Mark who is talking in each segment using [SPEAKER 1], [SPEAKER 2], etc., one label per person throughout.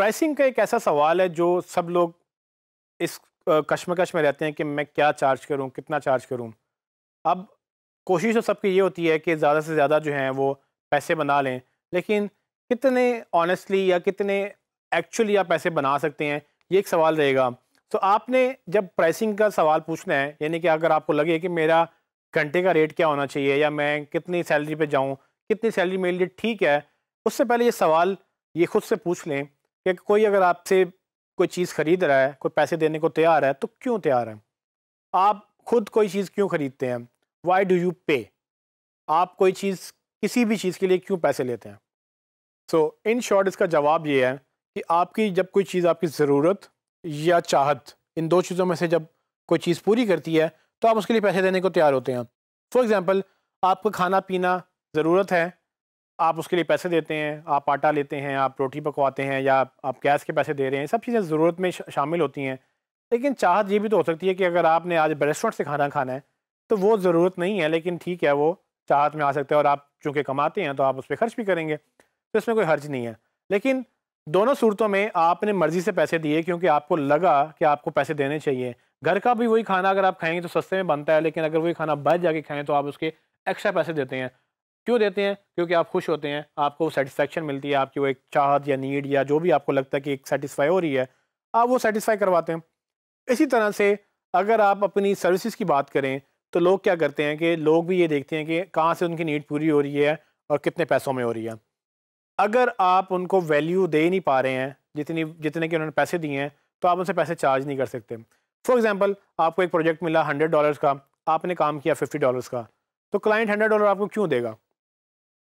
[SPEAKER 1] pricing का एक ऐसा सवाल है जो सब लोग इस कश्मकश में रहते हैं कि मैं क्या चार्ज करूं कितना चार्ज करूं अब कोशिश तो सबकी ये होती है कि ज़्यादा से ज़्यादा जो हैं वो पैसे बना लें लेकिन कितने ऑनेस्टली या कितने एक्चुअली आप पैसे बना सकते हैं ये एक सवाल रहेगा तो आपने जब प्राइसिंग का सवाल पूछना है यानी कि अगर आपको लगे कि मेरा घंटे का रेट क्या होना चाहिए या मैं कितनी सैलरी पर जाऊँ कितनी सैलरी मेरे लिए ठीक है उससे पहले ये सवाल ये खुद से पूछ लें कि कोई अगर आपसे कोई चीज़ ख़रीद रहा है कोई पैसे देने को तैयार है तो क्यों तैयार है आप खुद कोई चीज़ क्यों ख़रीदते हैं वाई डू यू पे आप कोई चीज़ किसी भी चीज़ के लिए क्यों पैसे लेते हैं सो इन शॉर्ट इसका जवाब ये है कि आपकी जब कोई चीज़ आपकी ज़रूरत या चाहत इन दो चीज़ों में से जब कोई चीज़ पूरी करती है तो आप उसके लिए पैसे देने को तैयार होते हैं फॉर एग्ज़ाम्पल आपको खाना पीना ज़रूरत है आप उसके लिए पैसे देते हैं आप आटा लेते हैं आप रोटी पकवाते हैं या आप गैस के पैसे दे रहे हैं सब चीज़ें ज़रूरत में शामिल होती हैं लेकिन चाहत ये भी तो हो सकती है कि अगर आपने आज रेस्टोरेंट से खाना खाना है तो वो ज़रूरत नहीं है लेकिन ठीक है वो चाहत में आ सकते हैं और आप चूँकि कमाते हैं तो आप उस पर खर्च भी करेंगे तो इसमें कोई हर्ज नहीं है लेकिन दोनों सूरतों में आपने मर्ज़ी से पैसे दिए क्योंकि आपको लगा कि आपको पैसे देने चाहिए घर का भी वही खाना अगर आप खाएंगे तो सस्ते में बनता है लेकिन अगर वही खाना बाहर जाके खाएँ तो आप उसके एक्स्ट्रा पैसे देते हैं क्यों देते हैं क्योंकि आप खुश होते हैं आपको सेटिस्फेक्शन मिलती है आपकी वो एक चाहत या नीड या जो भी आपको लगता है कि एक सेटिस्फाई हो रही है आप वो सेटिस्फाई करवाते हैं इसी तरह से अगर आप अपनी सर्विसेज की बात करें तो लोग क्या करते हैं कि लोग भी ये देखते हैं कि कहाँ से उनकी नीड पूरी हो रही है और कितने पैसों में हो रही है अगर आप उनको वैल्यू दे नहीं पा रहे हैं जितनी जितने के उन्होंने पैसे दिए हैं तो आप उनसे पैसे चार्ज नहीं कर सकते फॉर एग्ज़ाम्पल आपको एक प्रोजेक्ट मिला हंड्रेड डॉलर्स का आपने काम किया फिफ्टी डॉलर्स का तो क्लाइंट हंड्रेड डॉलर आपको क्यों देगा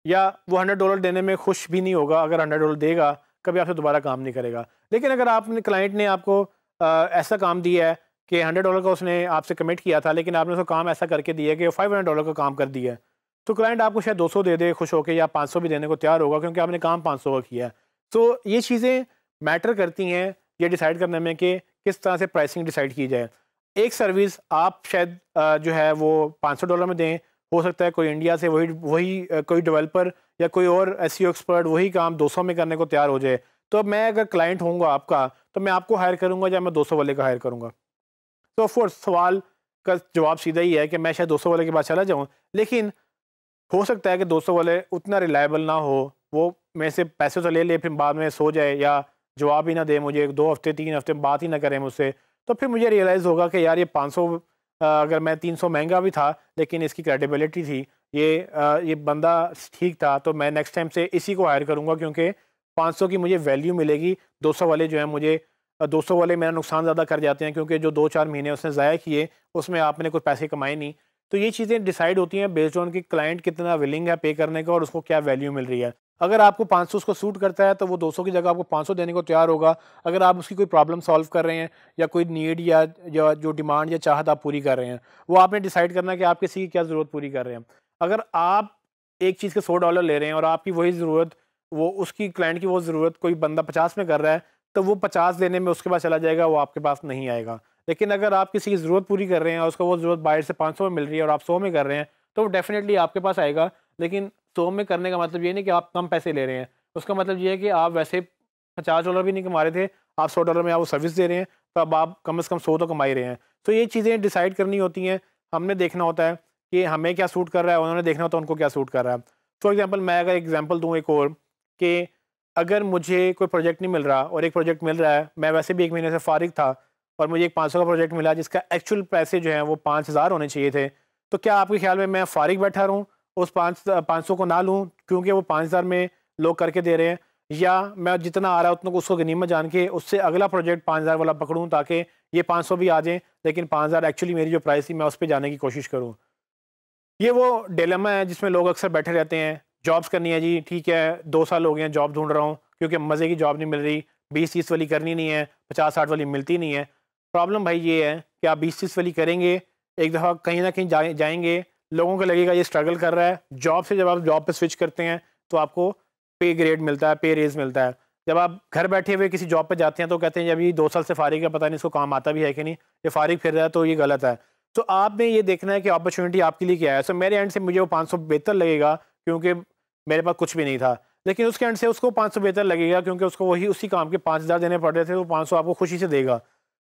[SPEAKER 1] या वो हंड्रेड डॉलर देने में खुश भी नहीं होगा अगर हंड्रेड डॉलर देगा कभी आपसे दोबारा काम नहीं करेगा लेकिन अगर आपने क्लाइंट ने आपको आ, ऐसा काम दिया है कि हंड्रेड डॉलर का उसने आपसे कमिट किया था लेकिन आपने उसको काम ऐसा करके दिया कि फाइव हंड्रेड डॉलर का काम कर दिया है तो क्लाइंट आपको शायद दो सौ दे दे खुश होकर या पाँच सौ भी देने को तैयार होगा क्योंकि आपने काम पाँच सौ का किया है तो ये चीज़ें मैटर करती हैं ये डिसाइड करने में कि किस तरह से प्राइसिंग डिसाइड की जाए एक सर्विस आप शायद जो है वो पाँच सौ डॉलर में दें हो सकता है कोई इंडिया से वही वही कोई डेवलपर या कोई और एस एक्सपर्ट e वही काम 200 में करने को तैयार हो जाए तो अब मैं अगर क्लाइंट होऊंगा आपका तो मैं आपको हायर करूंगा या मैं 200 वाले का हायर करूंगा तो ऑफकोर्स सवाल का जवाब सीधा ही है कि मैं शायद 200 वाले के पास चला जाऊँ लेकिन हो सकता है कि 200 वाले उतना रिलायबल ना हो वो मेरे से पैसे तो ले ले फिर बाद में सो जाए या जवाब ही ना दे मुझे एक दो हफ्ते तीन हफ्ते बात ही ना करें मुझसे तो फिर मुझे रियलाइज़ होगा कि यार ये 500 अगर मैं 300 महंगा भी था लेकिन इसकी क्रेडिबिलिटी थी ये ये बंदा ठीक था तो मैं नेक्स्ट टाइम से इसी को हायर करूँगा क्योंकि 500 की मुझे वैल्यू मिलेगी 200 वाले जो है मुझे 200 वाले मेरा नुकसान ज़्यादा कर जाते हैं क्योंकि जो दो चार महीने उसने ज़ाया किए उसमें आपने कुछ पैसे कमाए नहीं तो ये चीज़ें डिसाइड होती हैं बेस्ड ऑन कि क्लाइंट कितना विलिंग है पे करने का और उसको क्या वैल्यू मिल रही है अगर आपको 500 उसको सूट करता है तो वो 200 की जगह आपको 500 देने को तैयार होगा अगर आप उसकी कोई प्रॉब्लम सॉल्व कर रहे हैं या कोई नीड या, या जो डिमांड या चाहत आप पूरी कर रहे हैं वो आपने डिसाइड करना है कि आप किसी की क्या ज़रूरत पूरी कर रहे हैं अगर आप एक चीज़ के सौ डॉलर ले रहे हैं और आपकी वही ज़रूरत वो उसकी क्लाइंट की वो ज़रूरत कोई बंदा पचास में कर रहा है तो वो पचास देने में उसके पास चला जाएगा वो आपके पास नहीं आएगा लेकिन अगर आप किसी की ज़रूरत पूरी कर रहे हैं और उसको वो ज़रूरत बाहर से पाँच में मिल रही है और आप सौ में कर रहे हैं तो वो डेफिनेटली आपके पास आएगा लेकिन सौ में करने का मतलब ये नहीं कि आप कम पैसे ले रहे हैं उसका मतलब ये है कि आप वैसे पचास डॉलर भी नहीं कमा रहे थे आप सौ डॉलर में आप वो सर्विस दे रहे हैं तो अब आप कम से कम सौ तो कमा ही रहे हैं तो ये चीज़ें डिसाइड करनी होती हैं हमने देखना होता है कि हमें क्या सूट कर रहा है उन्होंने देखना होता है उनको क्या सूट कर रहा है फॉर एग्ज़ाम्पल मैं अगर एग्जाम्पल दूँ एक और कि अगर मुझे कोई प्रोजेक्ट नहीं मिल रहा और एक प्रोजेक्ट मिल रहा है मैं वैसे भी एक महीने से फारिग था और मुझे एक पाँच का प्रोजेक्ट मिला जिसका एक्चुअल पैसे जो है वो पाँच हज़ार होने चाहिए थे तो क्या आपके ख्याल में मैं फारिग बैठा रहूँ उस पाँच पाँच सौ को ना लूँ क्योंकि वो पाँच हज़ार में लोग करके दे रहे हैं या मैं जितना आ रहा है उतना उसको गनीमत जान के उससे अगला प्रोजेक्ट पाँच हज़ार वाला पकड़ूँ ताकि ये पाँच सौ भी आ जाए लेकिन पाँच हज़ार एक्चुअली मेरी जो प्राइस थी मैं उस पर जाने की कोशिश करूँ ये वो डेलेमा है जिसमें लोग अक्सर बैठे रहते हैं जॉब्स करनी है जी ठीक है दो साल हो गए हैं जॉब ढूंढ रहा हूँ क्योंकि मज़े की जॉब नहीं मिल रही बीस तीस वाली करनी नहीं है पचास साठ वाली मिलती नहीं है प्रॉब्लम भाई ये है कि आप बीस तीस वाली करेंगे एक दफ़ा कहीं ना कहीं जाए जाएंगे लोगों को लगेगा ये स्ट्रगल कर रहा है जॉब से जब आप जॉब पे स्विच करते हैं तो आपको पे ग्रेड मिलता है पे रेज मिलता है जब आप घर बैठे हुए किसी जॉब पर जाते हैं तो कहते हैं जब ये दो साल से फारिग है पता नहीं इसको काम आता भी है कि नहीं ये फारिग फिर रहा है तो ये गलत है तो आपने ये देखना है कि अपॉर्चुनिटी आपके लिए क्या है सो मेरे एंड से मुझे वो पाँच बेहतर लगेगा क्योंकि मेरे पास कुछ भी नहीं था लेकिन उसके एंड से उसको पाँच बेहतर लगेगा क्योंकि उसको वही उसी काम के पाँच देने पड़ रहे थे तो पाँच आपको खुशी से देगा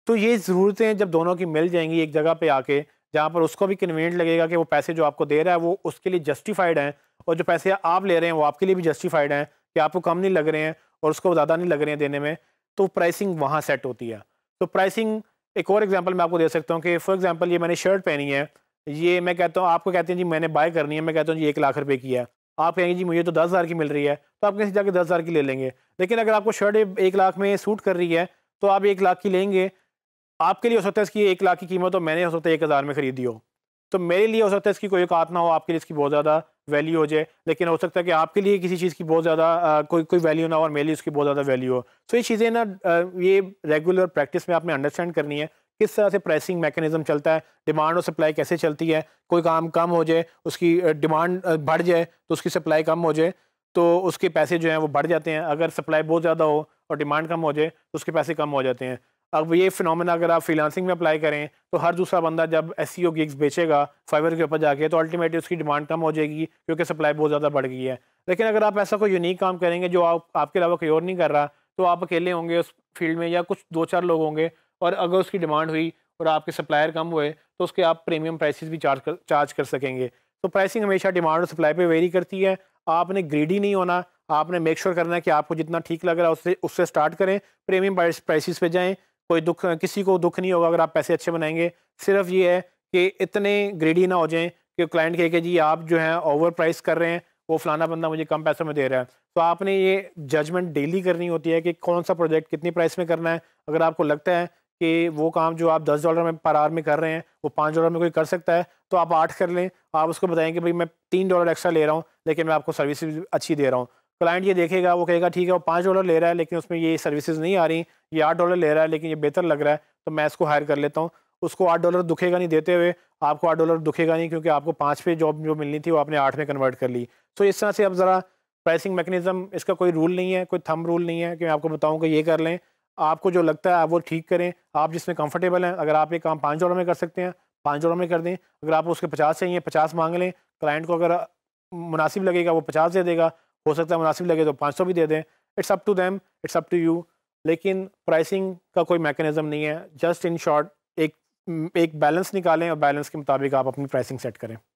[SPEAKER 1] तो ये ज़रूरतें जब दोनों की मिल जाएंगी एक जगह पे आके जहाँ पर उसको भी कन्वीनियंट लगेगा कि वो पैसे जो आपको दे रहा है वो उसके लिए जस्टिफाइड हैं और जो पैसे आप ले रहे हैं वो आपके लिए भी जस्टिफाइड हैं कि आपको कम नहीं लग रहे हैं और उसको ज़्यादा नहीं लग रहे हैं देने में तो प्राइसिंग वहाँ सेट होती है तो प्राइसिंग एक और एग्जाम्पल मैं आपको दे सकता हूँ कि फॉर एग्जाम्पल ये मैंने शर्ट पहनी है ये मैं कहता हूँ आपको कहते हैं जी मैंने बाय करनी है मैं कहता हूँ जी एक लाख रुपये की है आप कहेंगे जी मुझे तो दस हज़ार की मिल रही है तो आप कहीं जाके दस हज़ार की ले लेंगे लेकिन अगर आपको शर्ट एक लाख में सूट कर रही है तो आप एक लाख की लेंगे आपके लिए हो सकता है इसकी एक लाख की कीमत हो मैंने हो सकता है एक हज़ार में खरीदी हो तो मेरे लिए हो सकता है इसकी कोई औकात ना हो आपके लिए इसकी बहुत ज़्यादा वैल्यू हो जाए लेकिन हो सकता है कि आपके लिए किसी चीज़ की बहुत ज़्यादा कोई कोई वैल्यू ना हो और मेरे लिए उसकी बहुत ज़्यादा वैल्यू हो तो ये चीज़ें ना ये रेगुलर प्रैक्टिस में आपने अंडरस्टैंड करनी है किस तरह से प्राइसिंग मैकेनिज्म चलता है डिमांड और सप्लाई कैसे चलती है कोई काम कम हो जाए उसकी डिमांड बढ़ जाए तो उसकी सप्लाई कम हो जाए तो उसके पैसे जो हैं वो बढ़ जाते हैं अगर सप्लाई बहुत ज़्यादा हो और डिमांड कम हो जाए तो उसके पैसे कम हो जाते हैं अब ये फिनमिना अगर आप फ्रीलांसिंग में अप्लाई करें तो हर दूसरा बंदा जब एस सी ओ गिग्स बेचेगा फाइवर के ऊपर जाके तो अल्टीमेटली उसकी डिमांड कम हो जाएगी क्योंकि सप्लाई बहुत ज़्यादा बढ़ गई है लेकिन अगर आप ऐसा कोई यूनिक काम करेंगे जो आप आपके अलावा कोई और नहीं कर रहा तो आप अकेले होंगे उस फील्ड में या कुछ दो चार लोग होंगे और अगर उसकी डिमांड हुई और आपके सप्लायर कम हुए तो उसके आप प्रीमियम प्राइसिस भी चार्ज कर चार्ज कर सकेंगे तो प्राइसिंग हमेशा डिमांड और सप्लाई पर वेरी करती है आपने ग्रीडी नहीं होना आपने मेक श्योर sure करना है कि आपको जितना ठीक लग रहा है उससे उससे स्टार्ट करें प्रीमियम प्राइसिस पर जाएँ कोई दुख किसी को दुख नहीं होगा अगर आप पैसे अच्छे बनाएंगे सिर्फ ये है कि इतने ग्रेडी ना हो जाएं कि क्लाइंट कहे कि जी आप जो है ओवर प्राइस कर रहे हैं वो फलाना बंदा मुझे कम पैसों में दे रहा है तो आपने ये जजमेंट डेली करनी होती है कि कौन सा प्रोजेक्ट कितनी प्राइस में करना है अगर आपको लगता है कि वो काम जो आप दस डॉलर में पर आर में कर रहे हैं वो पाँच डॉलर में कोई कर सकता है तो आप आठ कर लें आप उसको बताएं कि भाई मैं तीन डॉलर एक्स्ट्रा ले रहा हूँ लेकिन मैं आपको सर्विस अच्छी दे रहा हूँ क्लाइंट ये देखेगा वो कहेगा ठीक है वो पाँच डॉलर ले रहा है लेकिन उसमें ये सर्विसेज नहीं आ रही ये आठ डॉलर ले रहा है लेकिन ये बेहतर लग रहा है तो मैं इसको हायर कर लेता हूँ उसको आठ डॉलर दुखेगा नहीं देते हुए आपको आठ डॉलर दुखेगा नहीं क्योंकि आपको पाँच पे जॉब जो मिलनी थी वो आपने आठ में कन्वर्ट कर ली सो तो इस तरह से अब ज़रा प्राइसिंग मैकेनिज्म इसका कोई रूल नहीं है कोई थम रूल नहीं है कि मैं आपको बताऊँ कि ये कर लें आपको जो लगता है आप वो ठीक करें आप जिसमें कंफर्टेबल हैं अगर आप ये काम पाँच डॉलर में कर सकते हैं पाँच डॉलर में कर दें अगर आप उसके पचास चाहिए पचास मांग लें क्लाइंट को अगर मुनासिब लगेगा वो पचास दे देगा हो सकता है मुनासिब लगे तो पाँच सौ भी दे दें it's up to them it's up to you लेकिन प्राइसिंग का कोई मेकनिज़म नहीं है जस्ट इन शॉर्ट एक एक बैलेंस निकालें और बैलेंस के मुताबिक आप अपनी प्राइसिंग सेट करें